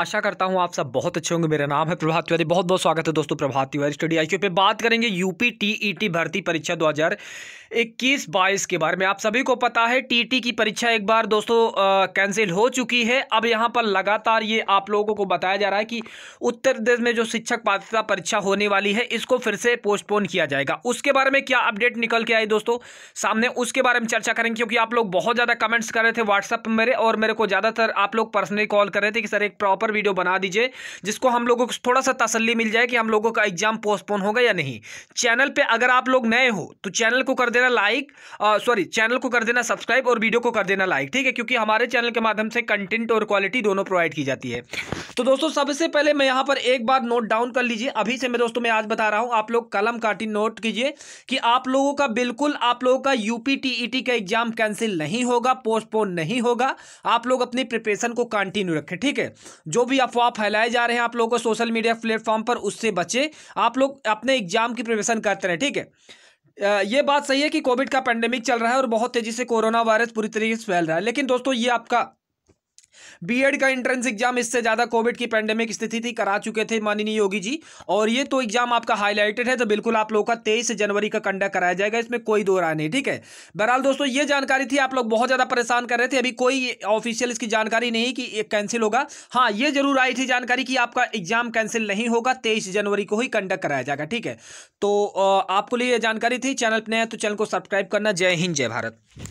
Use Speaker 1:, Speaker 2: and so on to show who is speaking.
Speaker 1: आशा करता हूं आप सब बहुत अच्छे होंगे मेरा नाम है प्रभात तिवारी बहुत बहुत स्वागत है दोस्तों प्रभात तिवारी स्टडी आई पे बात करेंगे यूपी टीईटी भर्ती परीक्षा 2021 22 के बारे में आप सभी को पता है टीटी की परीक्षा एक बार दोस्तों कैंसिल हो चुकी है अब यहां पर लगातार ये आप लोगों को बताया जा रहा है कि उत्तर प्रदेश में जो शिक्षक पात्रता परीक्षा होने वाली है इसको फिर से पोस्टपोन किया जाएगा उसके बारे में क्या अपडेट निकल के आई दोस्तों सामने उसके बारे में चर्चा करेंगे क्योंकि आप लोग बहुत ज़्यादा कमेंट्स कर रहे थे व्हाट्सअप मेरे और मेरे को ज़्यादातर आप लोग पर्सनली कॉल कर रहे थे कि सर एक प्रॉपर प्रॉपर वीडियो बना दीजिए जिसको हम लोगों को थोड़ा सा तसल्ली मिल जाए कि हम लोगों का एग्जाम पोस्टपोन होगा या नहीं चैनल पर अगर आप लोग नए हो तो चैनल को कर देना लाइक सॉरी चैनल को कर देना सब्सक्राइब और वीडियो को कर देना लाइक ठीक है क्योंकि हमारे चैनल के माध्यम से कंटेंट और क्वालिटी दोनों प्रोवाइड की जाती है तो दोस्तों सबसे पहले मैं यहां पर एक बार नोट डाउन कर लीजिए अभी से मैं दोस्तों मैं आज बता रहा हूं आप लोग कलम काटी नोट कीजिए कि आप लोगों का बिल्कुल आप लोगों का यूपी टीईटी e का एग्जाम कैंसिल नहीं होगा पोस्टपोन नहीं होगा आप लोग अपनी प्रिपरेशन को कंटिन्यू रखें ठीक है जो भी अफवाह फैलाए जा रहे हैं आप लोगों को सोशल मीडिया प्लेटफॉर्म पर उससे बचे आप लोग अपने एग्जाम की प्रिपरेशन करते रहे ठीक है ये बात सही है कि कोविड का पेंडेमिक चल रहा है और बहुत तेज़ी से कोरोना वायरस पूरी तरीके से फैल रहा है लेकिन दोस्तों ये आपका बीएड का एंट्रेंस एग्जाम इससे ज़्यादा कोविड की पैंडेमिक स्थिति थी करा चुके थे माननीय योगी जी और ये तो एग्जाम आपका हाईलाइटेड है तो बिल्कुल आप लोगों का तेईस जनवरी का कंडक्ट कराया जाएगा इसमें कोई दो राय नहीं ठीक है बहरहाल दोस्तों ये जानकारी थी आप लोग बहुत ज़्यादा परेशान कर रहे थे अभी कोई ऑफिशियल इसकी जानकारी नहीं कि कैंसिल होगा हाँ ये जरूर आई थी जानकारी कि आपका एग्जाम कैंसिल नहीं होगा तेईस जनवरी को ही कंडक्ट कराया जाएगा ठीक है तो आपको लिए जानकारी थी चैनल पर नया तो चैनल को सब्सक्राइब करना जय हिंद जय भारत